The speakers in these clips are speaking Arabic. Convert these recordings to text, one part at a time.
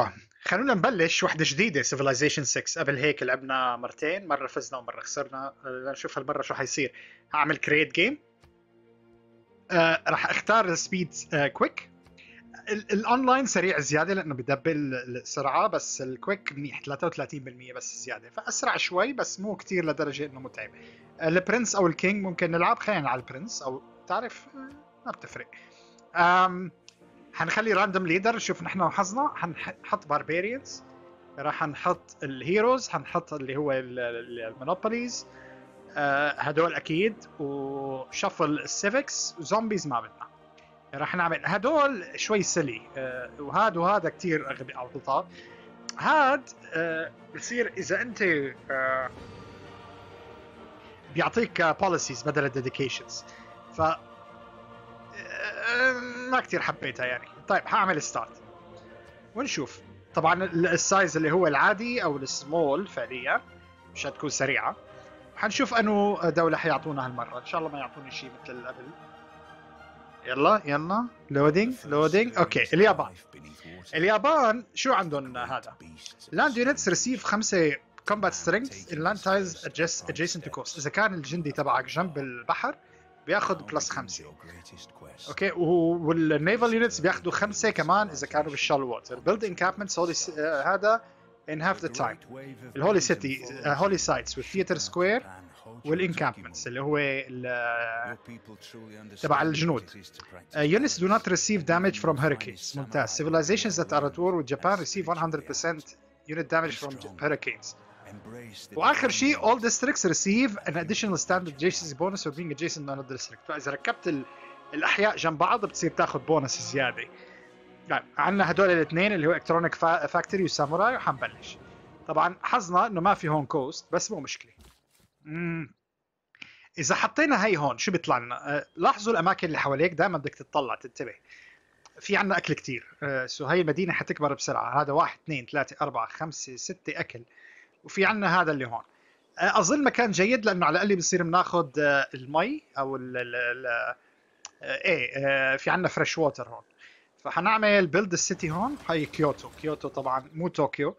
مرحبا خلونا نبلش وحده جديده سيفلايزيشن 6 قبل هيك لعبنا مرتين مره فزنا ومره خسرنا آه، نشوف هالمره شو حيصير اعمل كريت جيم راح اختار سبيد كويك الاونلاين سريع زياده لانه بدبل السرعه بس الكويك منيح 33% بس زياده فاسرع شوي بس مو كتير لدرجه انه متعب آه، البرنس او الكينج ممكن نلعب خلينا على البرنس او تعرف آه، ما بتفرق أم حنخلي راندوم ليدر شوف نحن وحظنا حنحط باربيريانز راح نحط الهيروز حنحط اللي هو المونوبوليز آه، هدول اكيد وشفل السيفكس زومبيز ما بدنا راح نعمل هدول شوي سلي آه وهاد وهذا كثير غبي او هاد آه، بصير اذا انت آه، بيعطيك بوليسيز بدل الديديكيشنز ف ما كثير حبيتها يعني طيب حاعمل ستارت ونشوف طبعا السايز اللي هو العادي او السمول فعليا مش هتكون سريعه حنشوف انه دولة حيعطونا هالمرة، إن شاء الله ما يعطوني شيء مثل اللي قبل. يلا يلا لودينج لودينج اوكي اليابان اليابان شو عندهم هذا؟ لاند يونتس ريسيف خمسة كومبات سترينث ان لاند تايز اجيسنت تو كوست، إذا كان الجندي تبعك جنب البحر بياخذ بلس خمسة اوكي والنيفال يونتس بياخذوا خمسة كمان اذا كانوا بالشال ووتر بيلد انكابمنتس هولي هذا ان هاف ذا تايم الهولي سيتي هولي سايتس والثياتر سكوير والانكابمنتس اللي هو تبع الجنود يونس دو نوت ريسيف دامج فروم هيريكينز ممتاز سيفيلايزيشنز ذات ار ات وور وجابان ريسيف 100% يونت دامج فروم هيريكينز واخر شيء all districts receive an additional standard adjacency bonus for being adjacent to another district فاذا ركبت ال... الاحياء جنب بعض بتصير تاخذ بونس زياده يعني عندنا هدول الاثنين اللي هو الكترونيك فا... فاكتوري وساموراي وحنبلش طبعا حظنا انه ما في هون كوست بس مو مشكله امم اذا حطينا هي هون شو بيطلع لنا أه لاحظوا الاماكن اللي حواليك دائما بدك تطلع تنتبه في عندنا اكل كثير أه سو هي المدينه حتكبر بسرعه هذا واحد اثنين ثلاثه اربعه خمسه سته اكل وفي عندنا هذا اللي هون أه، اظن مكان جيد لانه على الاقل بنصير بناخذ أه، المي او ال ال ال أه، ايه في عندنا فريش ووتر هون فحنعمل بيلد السيتي هون هي كيوتو كيوتو طبعا مو طوكيو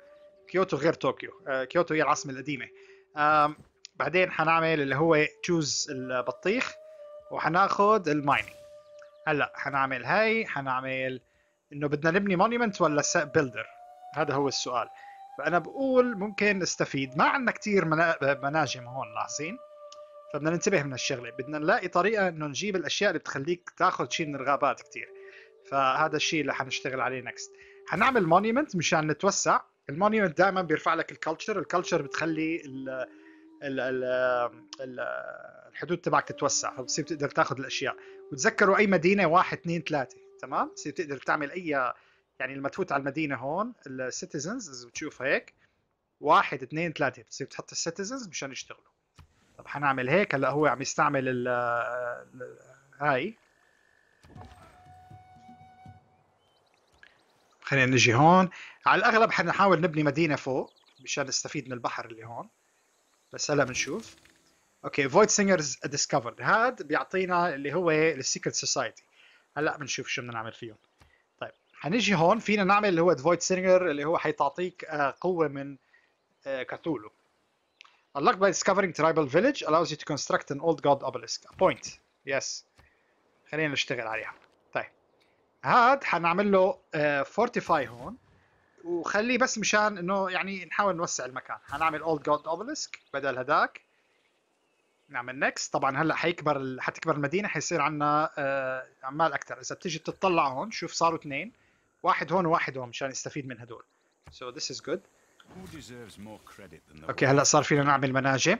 كيوتو غير طوكيو كيوتو هي العاصمه القديمه بعدين حنعمل اللي هو تشوز البطيخ وحناخذ المايننج هلا حنعمل هاي حنعمل انه بدنا نبني مونيمنت ولا بيلدر هذا هو السؤال فانا بقول ممكن نستفيد ما عندنا كثير مناجم هون لاحظين فبدنا ننتبه من الشغله بدنا نلاقي طريقه انه نجيب الاشياء اللي بتخليك تاخذ شيء من الغابات كثير فهذا الشيء اللي حنشتغل عليه نكست حنعمل مونيمنت مشان نتوسع المونيمنت دائما بيرفع لك الكالتشر الكالتشر بتخلي ال ال ال ال الحدود تبعك تتوسع فبتصير تقدر تاخذ الاشياء وتذكروا اي مدينه واحد اثنين ثلاثه تمام بتصير تقدر تعمل اي يعني لما تفوت على المدينه هون السيتيزنز بتشوف هيك واحد اثنين ثلاثه بتصير تحط السيتيزنز مشان يشتغلوا طب حنعمل هيك هلا هو عم يستعمل ال هاي خلينا نجي هون على الاغلب حنحاول نبني مدينه فوق مشان نستفيد من البحر اللي هون بس هلا بنشوف اوكي فويد سينجرز ديسكفرد هاد بيعطينا اللي هو السيكرت سوسايتي هلا بنشوف شو بدنا نعمل فيهم هنيجي هون فينا نعمل اللي هو دفويد سينجر اللي هو حيتعطيك آه، قوه من آه، كاتولو Unlocked by discovering tribal village allows you to construct an old god obelisk. A point. Yes. خلينا نشتغل عليها. طيب. هاد حنعمل له فورتيفاي آه، هون وخليه بس مشان انه يعني نحاول نوسع المكان. حنعمل old god obelisk بدل هداك. نعمل next. طبعا هلا حيكبر حتكبر المدينه حيصير عندنا عمال اكثر اذا بتيجي تطلع هون شوف صاروا اثنين واحد هون وواحد هون مشان يستفيد من هدول سو ذس از جود اوكي هلا صار فينا نعمل مناجم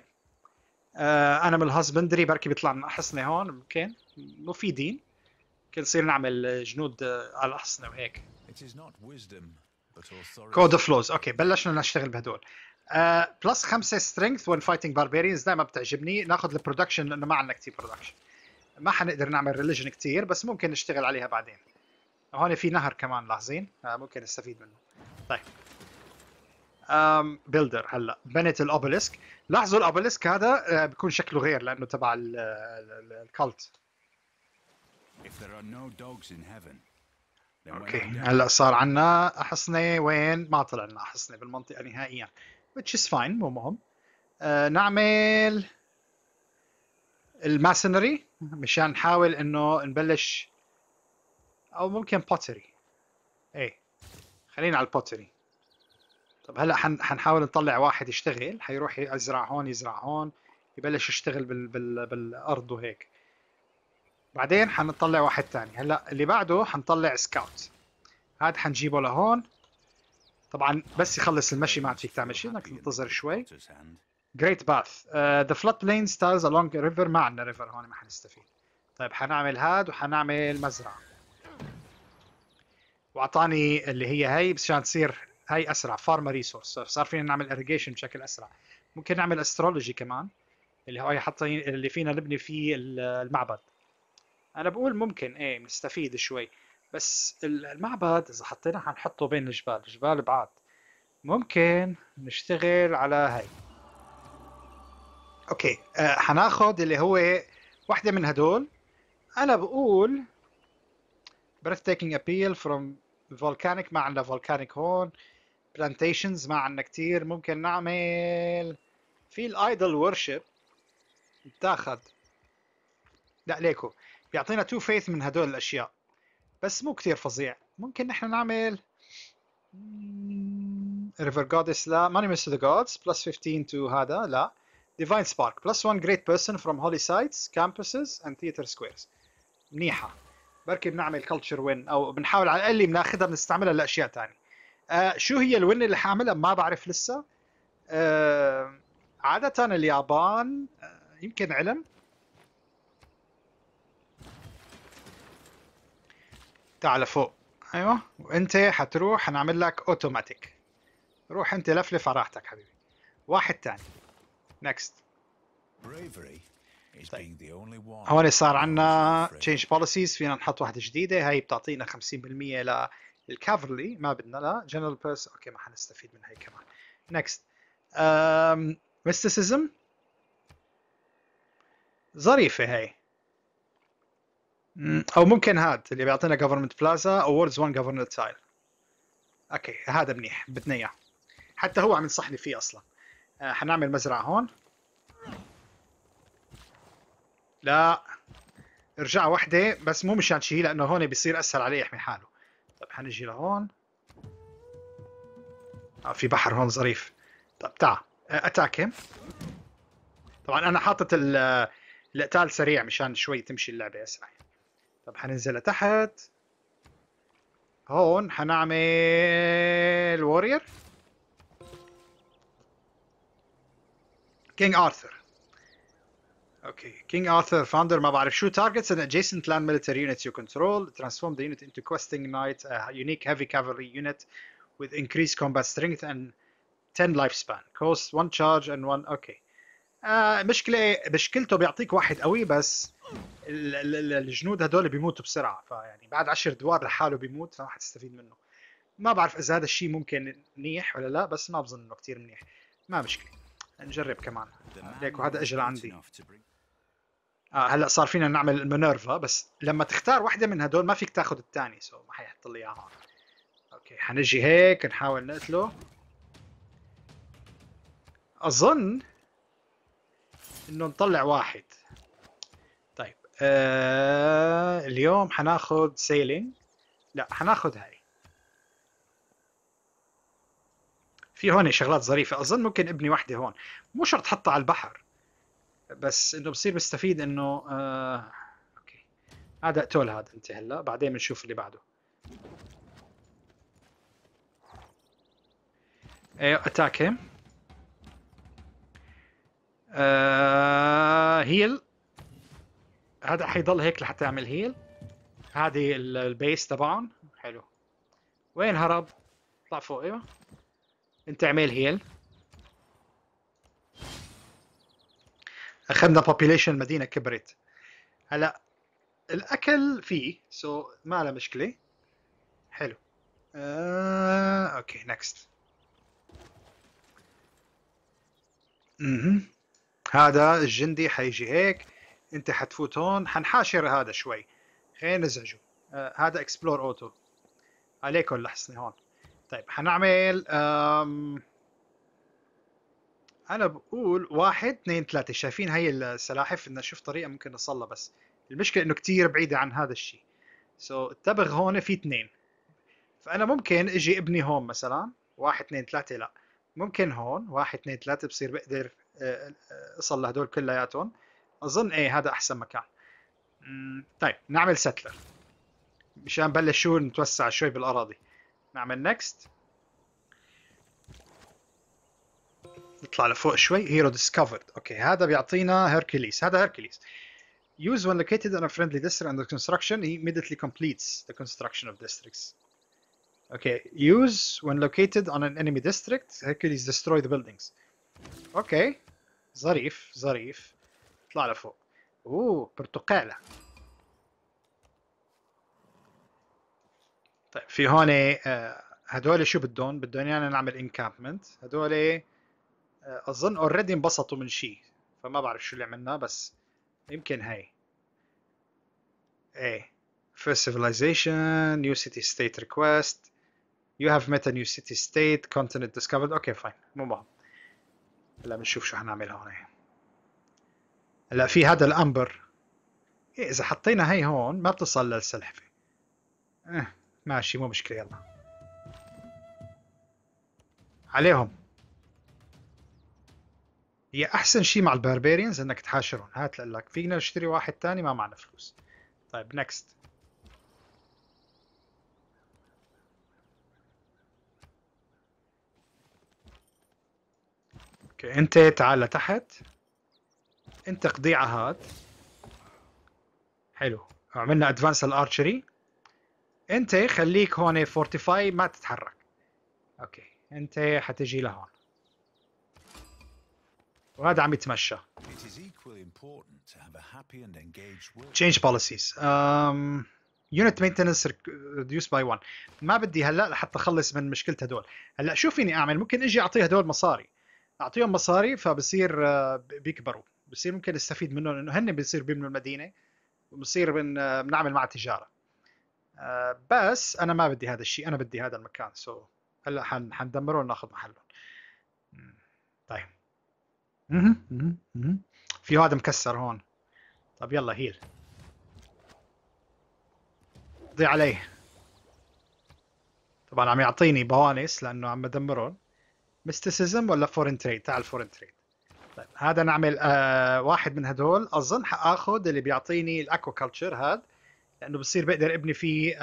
آه انا من الهازبندري بركي بيطلع من حصنه هون ممكن مفيدين ممكن نصير نعمل جنود آه، على الحصنه وهيك كود اوف لوز اوكي بلشنا نشتغل بهدول بلس آه، خمسه سترينث وين فايتنج باربيريانز دائما بتعجبني ناخذ البرودكشن لانه ما عندنا كثير برودكشن ما حنقدر نعمل ريليجن كثير بس ممكن نشتغل عليها بعدين هون في نهر كمان لاحظين آه، ممكن نستفيد منه طيب بيلدر هلا بنت الاوبليسك لاحظوا الاوبليسك هذا آه، بيكون شكله غير لانه تبع الكالت اوكي هلا صار عنا حصنه وين ما طلع لنا حصنه بالمنطقه نهائيا which is fine مو مهم آه نعمل الماسنري مشان نحاول انه نبلش او ممكن بوتري ايه خلينا على البوتري طب هلا حن حنحاول نطلع واحد يشتغل حيروح يزرع هون يزرع هون يبلش يشتغل بال بال بالارض وهيك بعدين حنطلع واحد تاني هلا اللي بعده حنطلع سكاوت هاد حنجيبه لهون طبعا بس يخلص المشي ما عاد فيك تعمل شيء بدك تنتظر شوي جريت باث ذا فلات بلين ستارز along ريفر ما عندنا ريفر هون ما حنستفيد طيب حنعمل هاد وحنعمل مزرعه واعطاني اللي هي هي بس عشان تصير هاي اسرع فارما ريسورس صار فينا نعمل اريجيشن بشكل اسرع ممكن نعمل استرولوجي كمان اللي هو حاطين اللي فينا نبني فيه المعبد انا بقول ممكن ايه نستفيد شوي بس المعبد اذا حطيناه حنحطه بين الجبال الجبال بعاد ممكن نشتغل على هاي اوكي آه، حناخذ اللي هو وحده من هدول انا بقول breathtaking appeal from volcanic ما عندنا volcanic هون plantations ما عندنا كتير ممكن نعمل في ال idol worship بتاخد لا ليكو بيعطينا two faith من هدول الاشياء بس مو كتير فظيع ممكن نحن نعمل ريفر mm, جودس لا ماني to ذا جودز بلس 15 تو هذا لا ديفاين سبارك بلس 1 جريت بيرسون فروم هولي سايتس كامبسز اند ثيتر سكويرز منيحه بركي بنعمل كلتشر وين او بنحاول على الاقل بناخذها بنستعملها لاشياء ثانيه آه شو هي الوين اللي حاعملها ما بعرف لسه آه عاده اليابان آه يمكن علم تعال فوق ايوه وانت حتروح حنعمل لك اوتوماتيك روح انت لفلف على راحتك حبيبي واحد تاني نكست bravery طيب. هون صار عندنا تشينج بوليسيز فينا نحط واحدة جديدة هاي بتعطينا 50% للكافرلي ما بدنا لا جنرال بيرس اوكي ما حنستفيد من هاي كمان نكست ميستيسيزم ظريفة هاي او ممكن هاد اللي بيعطينا جفرمنت بلازا او ووردز 1 جفرمنت تايل اوكي هذا منيح بدنا اياه حتى هو عم ينصحني فيه اصلا أه، حنعمل مزرعه هون لا ارجع وحده بس مو مشان شيء لانه هون بيصير اسهل عليه يحمي حاله طب حنجي لهون آه في بحر هون ظريف طب تعا اتاك طبعا انا حاطط القتال سريع مشان شوي تمشي اللعبه اسرع طب حننزل لتحت هون حنعمل وورير كينج ارثر اوكي كينج ارثر فاوندر ما بعرف شو تارجتس ان adjacent لاند military units you control transform the unit into questing knight a unique heavy cavalry unit with increased combat strength and 10 سبان cost 1 charge and 1 اوكي آه، مشكلة مشكلته بيعطيك واحد قوي بس الجنود هدول بيموتوا بسرعة فيعني بعد 10 دوار لحاله بيموت فما حتستفيد منه ما بعرف اذا هذا الشيء ممكن منيح ولا لا بس ما بظن انه كثير منيح ما مشكلة نجرب كمان ليك وهذا اجل عندي آه هلا صار فينا نعمل مينيرفا بس لما تختار واحدة من هدول ما فيك تاخذ الثاني سو ما حيحط لي اياها هون اوكي حنجي هيك نحاول نقتله اظن انه نطلع واحد طيب آه اليوم حناخذ سيلينج لا حناخذ هاي في هون شغلات ظريفة أظن ممكن ابني وحدة هون مو شرط حطها على البحر بس انه بصير مستفيد انه آه اوكي هذا اتول هذا انت هلا بعدين بنشوف اللي بعده ايوه اتاك آه هيل هذا حيضل هيك لحتى يعمل هيل هذه البيس تبعهم حلو وين هرب؟ طلع فوق ايوه انت اعمل هيل اخذنا population المدينه كبرت هلا الاكل فيه سو so ما له مشكله حلو آه، اوكي نكست okay, هذا الجندي حيجي هيك انت حتفوت هون حنحاشر هذا شوي خلينا نزعجه آه، هذا اكسبلور اوتو عليكم لحسني هون طيب حنعمل آم انا بقول واحد اثنين ثلاثه شايفين هاي السلاحف بدنا نشوف طريقه ممكن نوصلها بس المشكله انه كتير بعيده عن هذا الشيء سو so, التبغ هون في اثنين فانا ممكن اجي ابني هون مثلا واحد اثنين ثلاثه لا ممكن هون واحد اثنين ثلاثه بصير بقدر آه، آه، اصل هدول كلياتهم اظن ايه هذا احسن مكان طيب نعمل ستلر مشان بلش شو نتوسع شوي بالاراضي نعمل نكست نطلع لفوق شوي هيرو ديسكفرد اوكي هذا بيعطينا هيركليس هذا هيركليس Use when located on a friendly district under construction, he immediately completes the construction of districts. Okay, use when located on an enemy district, Hercules destroy the buildings. Okay, ظريف ظريف اطلع لفوق. اوه برتقالة. طيب في هون هدول شو بدهم؟ بدهم يعني نعمل انكامبمنت، هدول اظن اوريدي انبسطوا من شيء فما بعرف شو اللي عملنا بس يمكن هاي ايه first civilization new city state request you have met a new city state continent discovered اوكي فاين مو مهم هلا بنشوف شو حنعمل هون هلا في هذا الامبر إيه اذا حطينا هي هون ما بتصل للسلحفه اه ماشي مو مشكله يلا عليهم هي احسن شيء مع الباربيريانز انك تحاشرهم هات لك فينا نشتري واحد تاني ما معنا فلوس طيب نكست اوكي انت تعال لتحت انت قضيعة هاد حلو عملنا ادفانس الارشري انت خليك هون فورتيفاي ما تتحرك اوكي انت حتجي لهون وهذا عم يتمشى change policies um, unit maintenance reduce by one ما بدي هلا لحتى اخلص من مشكله هدول هلا شو فيني اعمل ممكن اجي اعطي هدول مصاري اعطيهم مصاري فبصير آه، بيكبروا بصير ممكن استفيد منهم انه هن بصير بيبنوا المدينه وبصير من آه، بنعمل مع تجاره آه، بس انا ما بدي هذا الشيء انا بدي هذا المكان سو so هلا حندمره وناخذ محله في هذا مكسر هون طب يلا هيل ضيع عليه طبعا عم يعطيني بوانس لانه عم بدمرهم ميستيسيزم ولا فورين تريد تعال فورين تريد طيب هذا نعمل آه واحد من هدول اظن حاخذ اللي بيعطيني الاكوا كلتشر هذا لانه بصير بقدر ابني فيه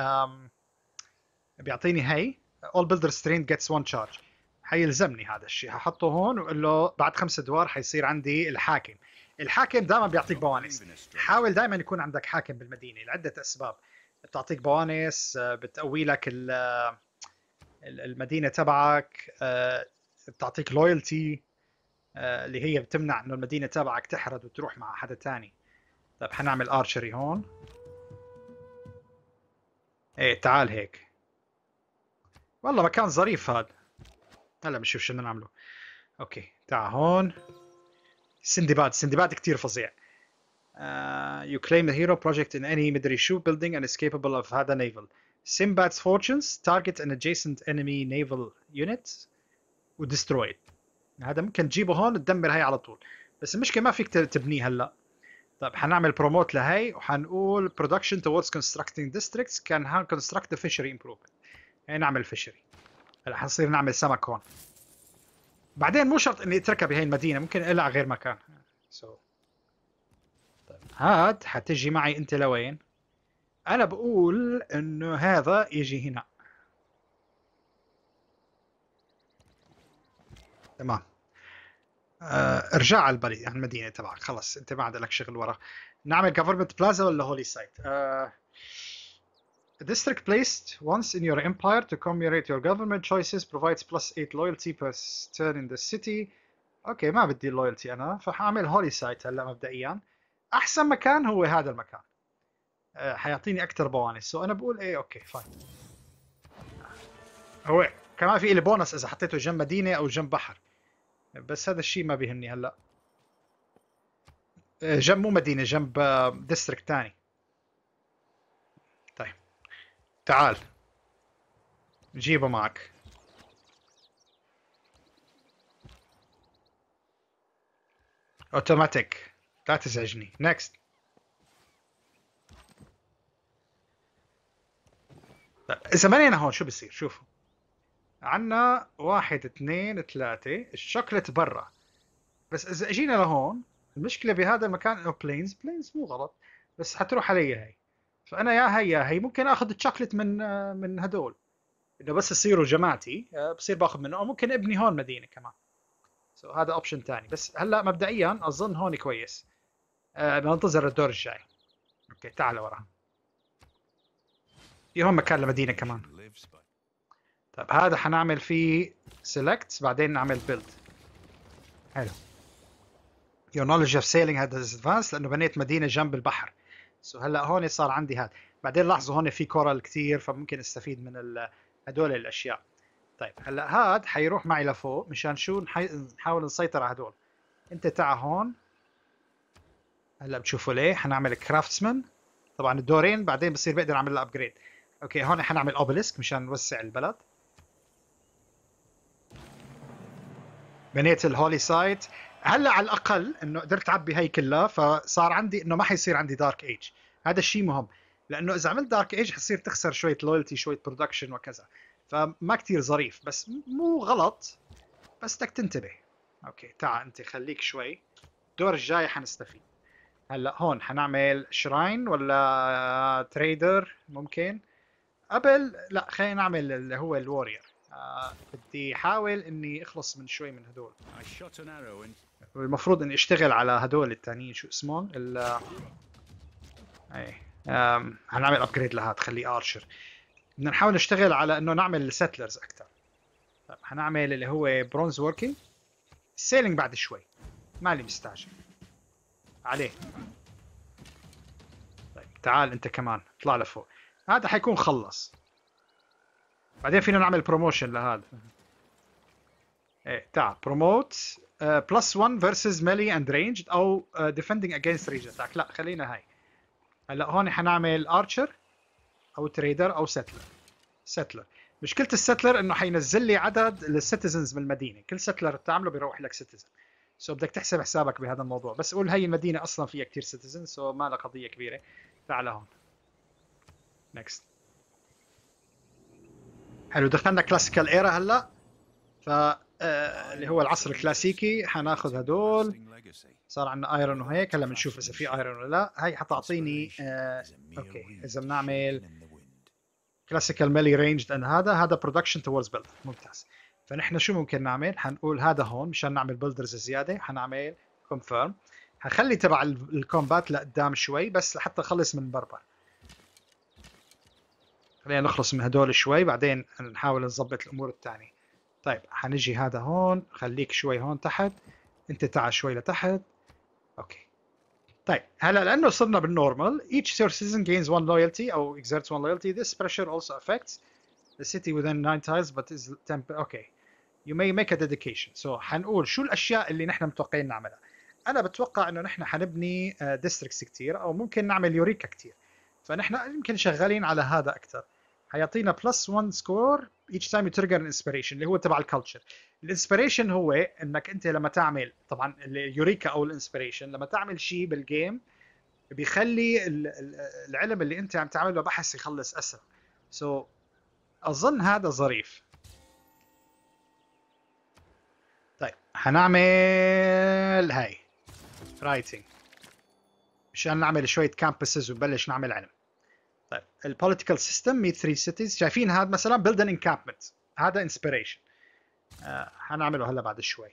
بيعطيني هي all بيلدر strain gets one charge حيلزمني هذا الشيء ححطه هون واقول له بعد خمس ادوار حيصير عندي الحاكم الحاكم دائما بيعطيك بوانس حاول دائما يكون عندك حاكم بالمدينه لعده اسباب بتعطيك بوانس آه، بتقوي لك آه، المدينه تبعك آه، بتعطيك لويالتي اللي هي بتمنع انه المدينه تبعك تحرد وتروح مع حدا تاني طيب حنعمل ارشري هون ايه تعال هيك والله مكان ظريف هذا هلا بنشوف شو بدنا نعمله اوكي تعا هون سندباد سندباد كثير فظيع Uh, you claim the hero project in any Midori Shu building and is capable of Hada Naval. Simbad's fortunes target an adjacent enemy naval unit and destroy it. هذا ممكن تجيبه هون تدمر هي على طول بس المشكله ما فيك تبنيه هلا طيب حنعمل بروموت لهي وحنقول production towards constructing districts can construct the fishery improvement يعني نعمل fishery هلا حنصير نعمل سمك هون بعدين مو شرط اني اتركها بهي المدينه ممكن الع غير مكان سو طيب. هاد حتجي معي انت لوين انا بقول انه هذا يجي هنا تمام آه ارجع على البلد المدينه تبعك خلص انت ما عندك شغل ورا نعمل جفرمنت بلازا ولا هولي سايت آه A district placed once in your empire to commemorate your government choices provides plus 8 loyalty per turn in the city. اوكي ما بدي اللويالتي انا فحاعمل هولي سايت هلا مبدئيا. احسن مكان هو هذا المكان. آه، حيعطيني اكثر بوانس، سو انا بقول ايه اوكي فاين. هو كمان في لي بونس اذا حطيته جنب مدينه او جنب بحر. بس هذا الشيء ما بيهمني هلا. آه، جنب مو مدينه جنب ديستريكت آه، ثاني. تعال جيبه معك اوتوماتيك لا تزعجني نكست اذا مانينا هون شو بصير شوفوا عنا واحد اثنين ثلاثة الشوكلت برا بس اذا اجينا لهون المشكلة بهذا المكان انه بلينز بلينز مو غلط بس حتروح علي هاي فانا يا هي يا هي ممكن اخذ الشوكلت من آه، من هدول انه بس يصيروا جماعتي آه، بصير باخذ منه او ممكن ابني هون مدينه كمان سو هذا اوبشن ثاني بس هلا مبدئيا اظن هون كويس آه، بننتظر بنتظر الدور الجاي اوكي تعال ورا في هون مكان لمدينه كمان طيب هذا حنعمل فيه سيلكت بعدين نعمل بيلد حلو Your knowledge of sailing had advanced لأنه بنيت مدينة جنب البحر سو هلا هون صار عندي هاد بعدين لاحظوا هون في كورال كثير فممكن استفيد من هدول الاشياء طيب هلا هاد حيروح معي لفوق مشان شو نحاول نسيطر على هدول انت تعا هون هلا بتشوفوا ليه حنعمل كرافتسمان طبعا الدورين بعدين بصير بقدر اعمل الابجريد ابجريد اوكي هون حنعمل اوبليسك مشان نوسع البلد بنيت الهولي سايت هلا على الاقل انه قدرت اعبي هي كلها فصار عندي انه ما حيصير عندي دارك ايج هذا الشيء مهم لانه اذا عملت دارك ايج حصير تخسر شويه لويالتي شويه برودكشن وكذا فما كتير ظريف بس مو غلط بس بدك تنتبه اوكي تعا انت خليك شوي الدور الجاي حنستفيد هلا هون حنعمل شراين ولا تريدر ممكن قبل لا خلينا نعمل اللي هو الوورير آه بدي احاول اني اخلص من شوي من هدول المفروض اني اشتغل على هدول التانيين شو اسمهم ال اي هنعمل ابجريد لها خليه ارشر بدنا نحاول نشتغل على انه نعمل سيتلرز اكثر طيب حنعمل اللي هو برونز وركينج سيلينج بعد شوي مالي مستعجل عليه طيب تعال انت كمان اطلع لفوق هذا حيكون خلص بعدين فينا نعمل بروموشن لهذا ايه تعال بروموت بلس 1 فيرسز ميلي اند رينج او ديفندنج اجينست رينج اتاك لا خلينا هاي هلا هون حنعمل ارشر او تريدر او سيتلر سيتلر مشكله السيتلر انه حينزل لي عدد للسيتيزنز من المدينه كل سيتلر بتعمله بيروح لك سيتيزن سو so بدك تحسب حسابك بهذا الموضوع بس قول هي المدينه اصلا فيها كثير سيتيزن سو ما لها قضيه كبيره تعال هون نكست حلو دخلنا كلاسيكال ايرا هلا ف آه، اللي هو العصر الكلاسيكي حناخذ هدول صار عندنا ايرون وهيك هلا بنشوف اذا في ايرون ولا لا هاي حتعطيني آه اوكي اذا بنعمل كلاسيكال ميلي رينج لان هذا هذا برودكشن توورز بيلد ممتاز فنحن شو ممكن نعمل حنقول هذا هون مشان نعمل بيلدرز زياده حنعمل كونفيرم هخلي تبع الكومبات لقدام شوي بس لحتى اخلص من بربر خلينا نخلص من هدول شوي بعدين نحاول نظبط الامور الثانيه طيب حنجي هذا هون خليك شوي هون تحت انت تعال شوي لتحت اوكي طيب هلا لانه صرنا بالنورمال each citizen gains one loyalty او exerts one loyalty this pressure also affects the city within nine tiles but is temp okay you may make a dedication so حنقول شو الاشياء اللي نحن متوقعين نعملها انا بتوقع انه نحن حنبني ديستريكس آه، كثير او ممكن نعمل يوريكا كثير فنحن يمكن شغالين على هذا اكثر حيعطينا بلس 1 سكور ايتش تايم يو تريجر انسبيريشن اللي هو تبع الكالتشر الانسبيريشن هو انك انت لما تعمل طبعا اليوريكا او الانسبيريشن لما تعمل شيء بالجيم بيخلي العلم اللي انت عم تعمله بحث يخلص اسرع سو so, اظن هذا ظريف طيب حنعمل هاي رايتنج مشان نعمل شويه كامبسز ونبلش نعمل علم طيب البوليتيكال سيستم ميت ثري سيتيز شايفين هذا مثلا بيلد ان انكامبمنت هذا انسبيريشن آه حنعمله هلا بعد شوي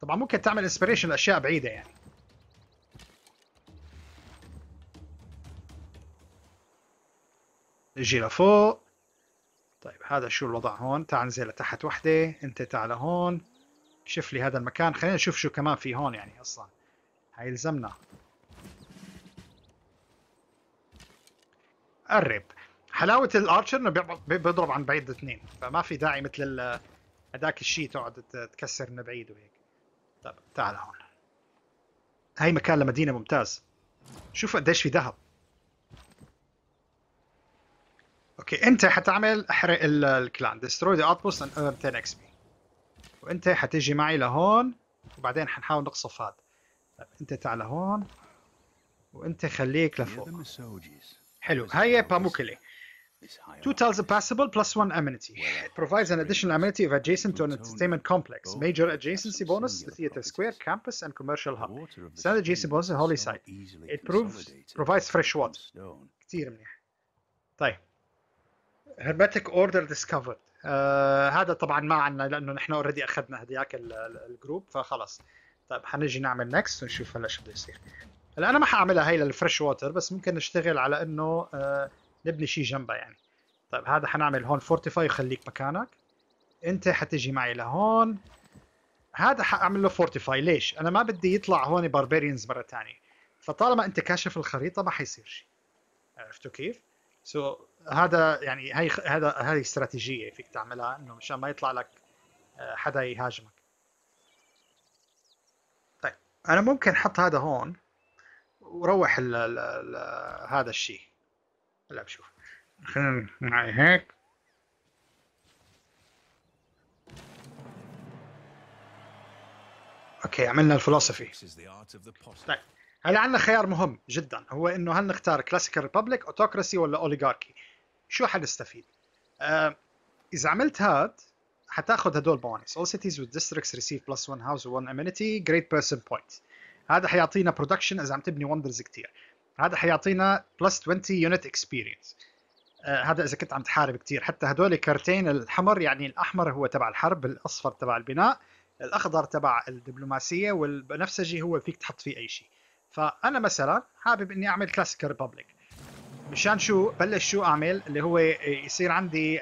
طبعا ممكن تعمل انسبيريشن لاشياء بعيده يعني نجي لفوق طيب هذا شو الوضع هون تعال نزل لتحت وحده انت تعال هون شوف لي هذا المكان خلينا نشوف شو كمان في هون يعني اصلا هيلزمنا قرب حلاوه الارشر انه بيضرب عن بعيد اثنين فما في داعي مثل هذاك الشيء تقعد تكسر من بعيد وهيك طب تعال هون هاي مكان لمدينه ممتاز شوف قديش في ذهب اوكي انت حتعمل احرق الكلان destroy the outpost and earn 10 XP وانت حتيجي معي لهون وبعدين حنحاول نقصف هذا طيب انت تعال هون وانت خليك لفوق حلو هاي باموكلي Two tiles are passable, plus one amenity. It provides an additional amenity of adjacent to an entertainment complex. Major adjacency bonus, the theater square, campus, and commercial hub. Standard adjacency bonus, holy site. It proves, provides fresh water. كتير منيح. طيب. Hermetic order discovered. هذا طبعا ما عندنا لانه نحن اوريدي اخذنا هذياك الجروب فخلص. طيب حنجي نعمل next ونشوف هلا شو بده يصير. هلا انا ما حاعملها هي للفريش ووتر بس ممكن نشتغل على انه آه، نبني شيء جنبها يعني طيب هذا حنعمل هون فورتيفاي خليك مكانك انت حتجي معي لهون هذا حاعمل له فورتيفاي ليش انا ما بدي يطلع هون باربيريانز مره ثانيه فطالما انت كاشف الخريطه ما حيصير شيء عرفتوا كيف سو so, هذا يعني هي هذا هذه استراتيجيه فيك تعملها انه مشان ما يطلع لك آه، حدا يهاجمك طيب انا ممكن احط هذا هون وروح ال ال الـ هذا الشيء هلا بشوف خلينا معي هيك اوكي عملنا الفلسفي طيب هلا عندنا خيار مهم جدا هو انه هل نختار كلاسيكال ريببليك اوتوكراسي ولا اوليغاركي شو حنستفيد آه اذا عملت هاد حتاخذ هدول بونس all cities with districts receive plus one house و one amenity great person point هذا حيعطينا برودكشن اذا عم تبني وندرز كثير هذا حيعطينا بلس 20 يونت اكسبيرينس هذا اذا كنت عم تحارب كثير حتى هدول كرتين الحمر يعني الاحمر هو تبع الحرب الاصفر تبع البناء الاخضر تبع الدبلوماسيه والبنفسجي هو فيك تحط فيه اي شيء فانا مثلا حابب اني اعمل كلاسيك ريببليك مشان شو بلش شو اعمل اللي هو يصير عندي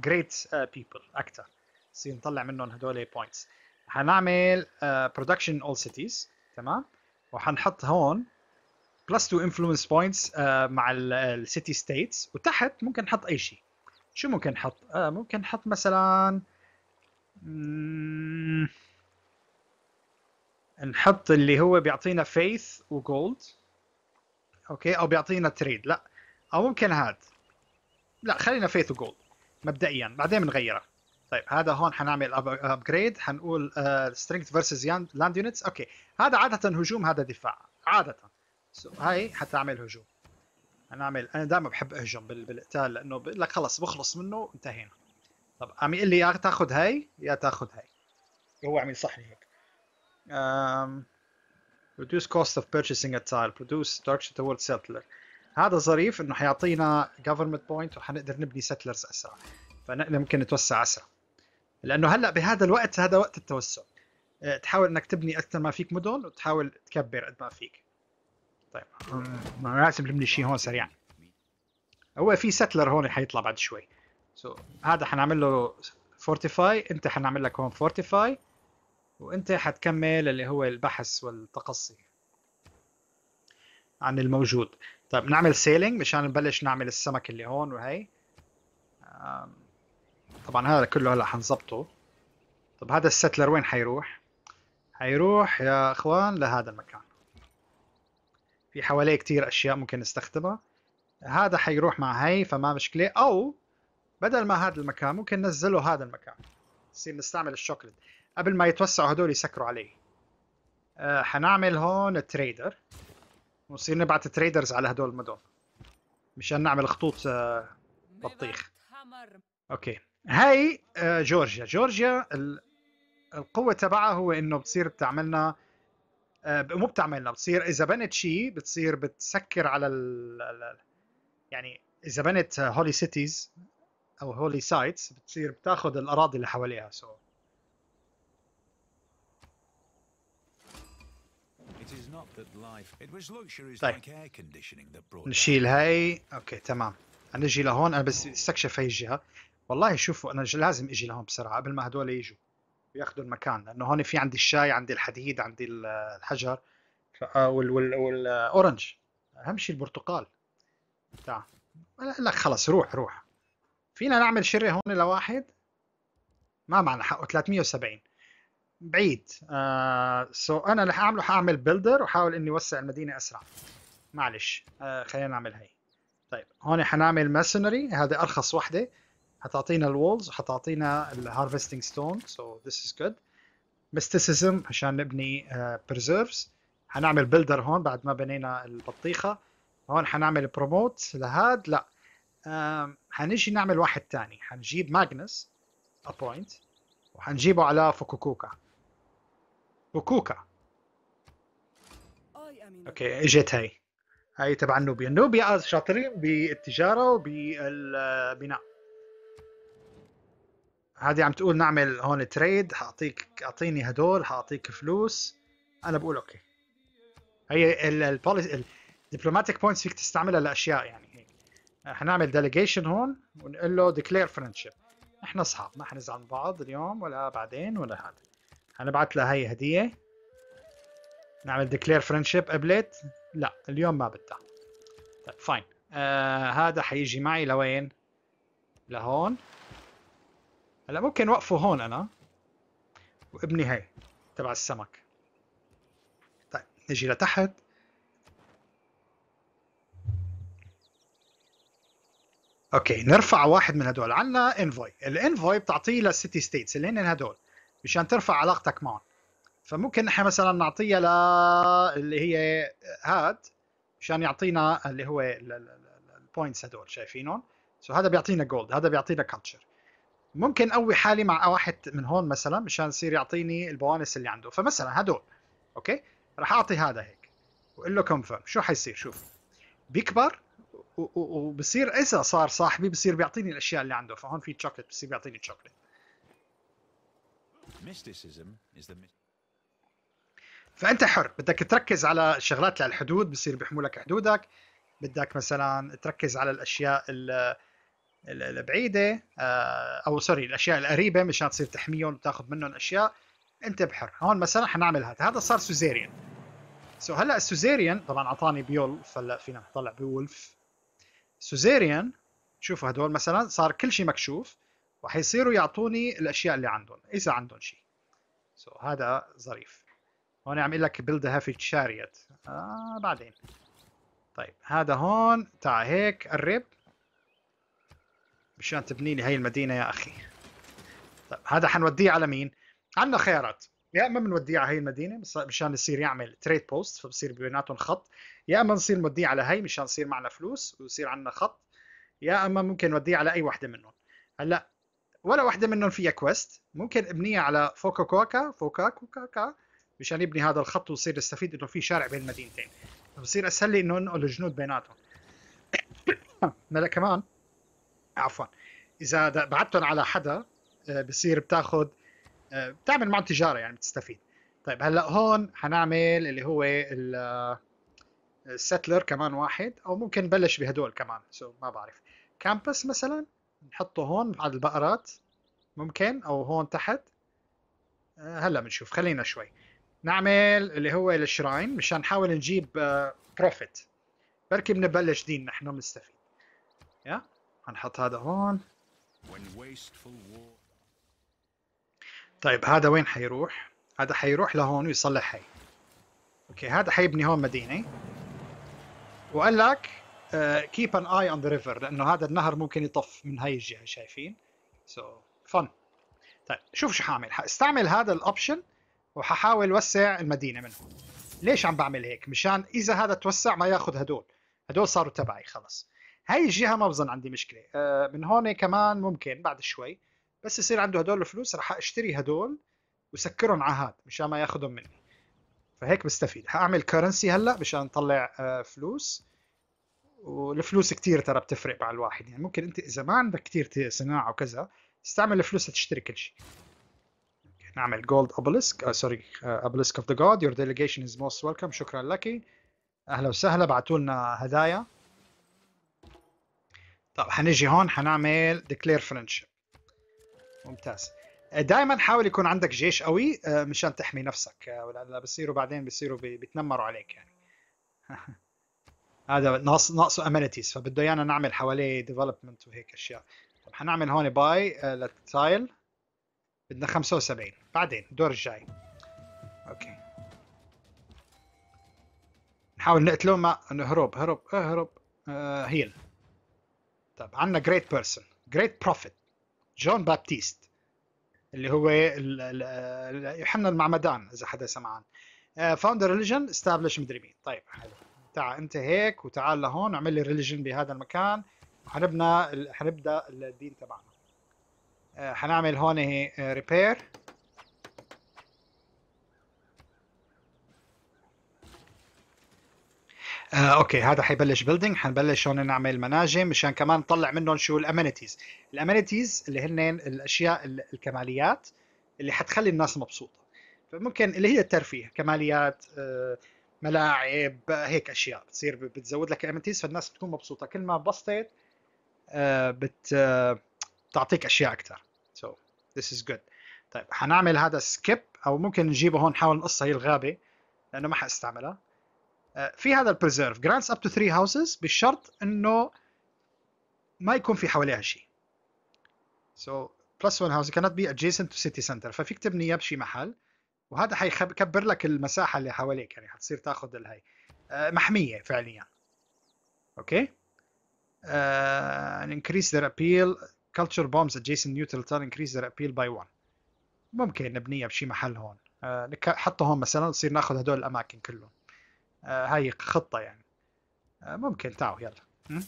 جريت بيبل اكثر يصير نطلع منهم هدول بوينتس حنعمل برودكشن اول سيتيز تمام وحنحط هون بلس 2 انفلونس بوينتس مع السيتي ستيتس وتحت ممكن نحط اي شيء شو ممكن نحط آه ممكن نحط مثلا نحط اللي هو بيعطينا فيث وجولد اوكي او بيعطينا تريد لا او ممكن هاد لا خلينا فيث وجولد مبدئيا بعدين بنغيرها طيب هذا هون حنعمل ابجريد حنقول سترينث فيرسز لاند يونتس اوكي هذا عاده هجوم هذا دفاع عاده سو so, هاي حتعمل هجوم حنعمل انا دائما بحب اهجم بالقتال لانه بقول لك خلص بخلص منه انتهينا طب عم يقول لي يا تاخذ هاي يا تاخذ هاي هو عم ينصحني هيك um, reduce cost of purchasing a tile produce structure towards settler هذا ظريف انه حيعطينا government point وحنقدر نبني settlers اسرع فنقدر ممكن نتوسع اسرع لانه هلا بهذا الوقت هذا وقت التوسع آه، تحاول انك تبني اكثر ما فيك مدن وتحاول تكبر قد ما فيك طيب لازم نبني شيء هون سريعا هو في ستلر هون حيطلع بعد شوي سو so, هذا حنعمل له فورتيفاي انت حنعمل لك هون فورتيفاي وانت حتكمل اللي هو البحث والتقصي عن الموجود طيب نعمل سيلينج مشان نبلش نعمل السمك اللي هون وهي طبعا هذا كله هلا حنظبطه طب هذا الستلر وين حيروح؟ حيروح يا اخوان لهذا المكان في حواليه كتير اشياء ممكن نستخدمها هذا حيروح مع هي فما مشكلة او بدل ما هذا المكان ممكن ننزله هذا المكان نصير نستعمل الشوكلت قبل ما يتوسعوا هدول يسكروا عليه آه، حنعمل هون تريدر ونصير نبعث تريدرز على هدول المدن مشان نعمل خطوط بطيخ آه، اوكي هاي آه، جورجيا جورجيا القوه تبعها هو انه بتصير بتعملنا آه، مو بتعملنا بتصير اذا بنت شيء بتصير بتسكر على ال يعني اذا بنت هولي سيتيز او هولي سايتس بتصير بتاخذ الاراضي اللي حواليها سو طيب نشيل هاي اوكي تمام نجي لهون انا بس استكشف هاي الجهه والله شوفوا انا لازم اجي لهون بسرعه قبل ما هدول يجوا وياخذوا المكان لانه هون في عندي الشاي عندي الحديد عندي الحجر آه، وال وال والاورنج اهم شيء البرتقال تعال لك خلص روح روح فينا نعمل شري هون لواحد ما معنا حقه 370 بعيد آه سو انا اللي حاعمله حاعمل بلدر وحاول اني اوسع المدينه اسرع معلش آه خلينا نعمل هي طيب هون حنعمل ماسونري هذه ارخص وحده حتعطينا الولز حتعطينا الهارفستنج ستون سو ذس از جود ميستيسيزم عشان نبني بريزيرفز آه, حنعمل بلدر هون بعد ما بنينا البطيخه هون حنعمل بروموت لهاد لا حنجي نعمل واحد تاني حنجيب ماجنس ابوينت وحنجيبه على فوكوكوكا فوكوكا اوكي اجت هاي هاي تبع النوبيا النوبيا شاطرين بالتجاره وبالبناء آه، هذه عم تقول نعمل هون تريد حاعطيك اعطيني هدول حاعطيك فلوس انا بقول اوكي هي البوليسي الدبلوماتيك بوينتس فيك تستعملها لاشياء يعني هيك حنعمل ديليجيشن هون ونقول له ديكلير فريندشيب احنا اصحاب ما حنزعل من بعض اليوم ولا بعدين ولا هذا حنبعث لها هي هديه نعمل ديكلير فريندشيب قبلت لا اليوم ما بدها طيب فاين آه هذا حيجي معي لوين لهون هلا ممكن وقفه هون انا وابني هي تبع السمك طيب نجي لتحت اوكي نرفع واحد من هدول عنا انفوي الانفوي بتعطيه للسيتي ستيتس اللي هن هدول مشان ترفع علاقتك معهم فممكن نحن مثلا نعطيها ل اللي هي هاد مشان يعطينا اللي هو البوينتس هدول شايفينهم سو هذا بيعطينا جولد هذا بيعطينا كلتشر ممكن قوي حالي مع واحد من هون مثلا مشان يصير يعطيني البوانس اللي عنده فمثلا هدول اوكي راح اعطي هذا هيك واقول له كونفيرم شو حيصير شوف بيكبر وبصير اذا صار صاحبي بصير بيعطيني الاشياء اللي عنده فهون في تشوكلت بصير بيعطيني تشوكلت فانت حر بدك تركز على الشغلات على الحدود بصير بيحموا لك حدودك بدك مثلا تركز على الاشياء اللي البعيده آه، او سوري الاشياء القريبه مشان تصير تحميهم وتاخذ منهم اشياء انت بحر هون مثلا حنعمل هذا هذا صار سوزيريان سو هلا السوزيريان طبعا اعطاني بيول فهلا فينا نطلع بولف سوزيريان شوفوا هدول مثلا صار كل شيء مكشوف وحيصيروا يعطوني الاشياء اللي عندهم اذا عندهم شيء سو هذا ظريف هون عم لك بيلد هافج شاريت آه بعدين طيب هذا هون تاع هيك قرب مشان تبني لي هي المدينه يا اخي طيب هذا حنوديه على مين عندنا خيارات يا اما بنوديه على هي المدينه مشان يصير يعمل تريد بوست فبصير بيناتهم خط يا اما نصير نوديه على هي مشان يصير معنا فلوس ويصير عندنا خط يا اما ممكن نوديه على اي وحده منهم هلا ولا وحده منهم فيها كويست ممكن ابنيها على فوكاكوكا فوكاكوكا مشان يبني هذا الخط ويصير يستفيد انه في شارع بين المدينتين بصير اسهل لي انه انقل الجنود بيناتهم هلا كمان عفوا اذا بعتهم على حدا آه، بصير بتاخذ آه، بتعمل معهم تجاره يعني بتستفيد طيب هلا هون حنعمل اللي هو السيتلر آه، كمان واحد او ممكن نبلش بهدول كمان سو ما بعرف كامبس مثلا نحطه هون على البقرات ممكن او هون تحت هلا بنشوف خلينا شوي نعمل اللي هو الشراين مشان نحاول نجيب بروفيت بركي بنبلش دين نحن بنستفيد يا yeah. هنحط هذا هون طيب هذا وين حيروح؟ هذا حيروح لهون ويصلح حي اوكي هذا حيبني هون مدينه وقال لك كيب ان اي اون ذا ريفر لانه هذا النهر ممكن يطف من هاي الجهه شايفين سو so, فن طيب شوف شو حاعمل حاستعمل هذا الاوبشن وححاول وسع المدينه منهم ليش عم بعمل هيك مشان اذا هذا توسع ما ياخذ هدول هدول صاروا تبعي خلص هاي الجهه ما بظن عندي مشكله آه، من هون كمان ممكن بعد شوي بس يصير عنده هدول الفلوس راح اشتري هدول وسكرهم على هاد مشان ما ياخذهم مني فهيك بستفيد حاعمل كرنسي هلا مشان اطلع آه، فلوس والفلوس كتير ترى بتفرق مع الواحد يعني ممكن انت اذا ما عندك كتير صناعه وكذا استعمل الفلوس لتشتري كل شيء نعمل جولد ابلسك سوري ابلسك اوف ذا جاد يور ديليجيشن از موست ويلكم شكرا لك اهلا وسهلا بعتوا لنا هدايا طب حنيجي هون حنعمل ديكلير فريندشيب ممتاز آه، دائما حاول يكون عندك جيش قوي آه، مشان تحمي نفسك آه، ولا بصيروا بعدين بصيروا بيتنمروا عليك يعني هذا ناقص ناقصه امينيتيز فبده ايانا نعمل حواليه ديفلوبمنت وهيك اشياء طب حنعمل هون باي للتايل بدنا 75 بعدين الدور الجاي اوكي نحاول نقتله ما نهرب هرب اهرب آه هيل طب عندنا جريت بيرسون جريت بروفيت جون بابتيست اللي هو يوحنا إيه، المعمدان اذا حدا سمع عنه فاوندر ريليجن استابلش مدري مين طيب حلو تعال انت هيك وتعال لهون اعمل لي ريليجن بهذا المكان وحنبنى حنبدا الدين تبعنا آه، حنعمل هون ريبير إيه، آه، آه اوكي هذا حيبلش بيلدينج حنبلش هون نعمل مناجم مشان كمان نطلع منهم شو الامينيتيز الامينيتيز اللي هن الاشياء الكماليات اللي حتخلي الناس مبسوطه فممكن اللي هي الترفيه كماليات آه ملاعب هيك اشياء بتصير بتزود لك امينيتيز فالناس بتكون مبسوطه كل ما بسطت آه بت آه اشياء اكثر سو ذس از جود طيب حنعمل هذا سكيب او ممكن نجيبه هون نحاول نقصها هي الغابه لانه ما حاستعملها آه، في هذا البريزيرف جرانتس اب تو 3 هاوسز بالشرط انه ما يكون في حواليها شيء سو بلس 1 هاوس كانت بي ادجيسنت تو سيتي سنتر ففيك تبني اياه بشي محل وهذا حيكبر لك المساحه اللي حواليك يعني حتصير تاخذ الهي آه، محميه فعليا اوكي انكريس ذير ابيل كلتشر بومز ادجيسنت نيوترال تان انكريس ذير ابيل باي 1 ممكن نبنيها بشي محل هون uh, آه، حطه هون مثلا نصير ناخذ هدول الاماكن كلهم آه، هاي خطه يعني آه، ممكن تعالوا يلا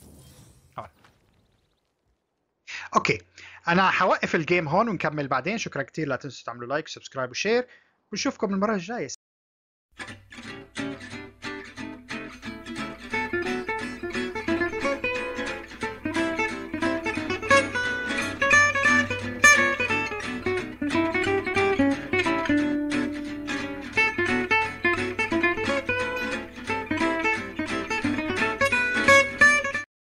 اوكي انا حوقف الجيم هون ونكمل بعدين شكرا كتير لا تنسوا تعملوا لايك سبسكرايب وشير ونشوفكم المره الجايه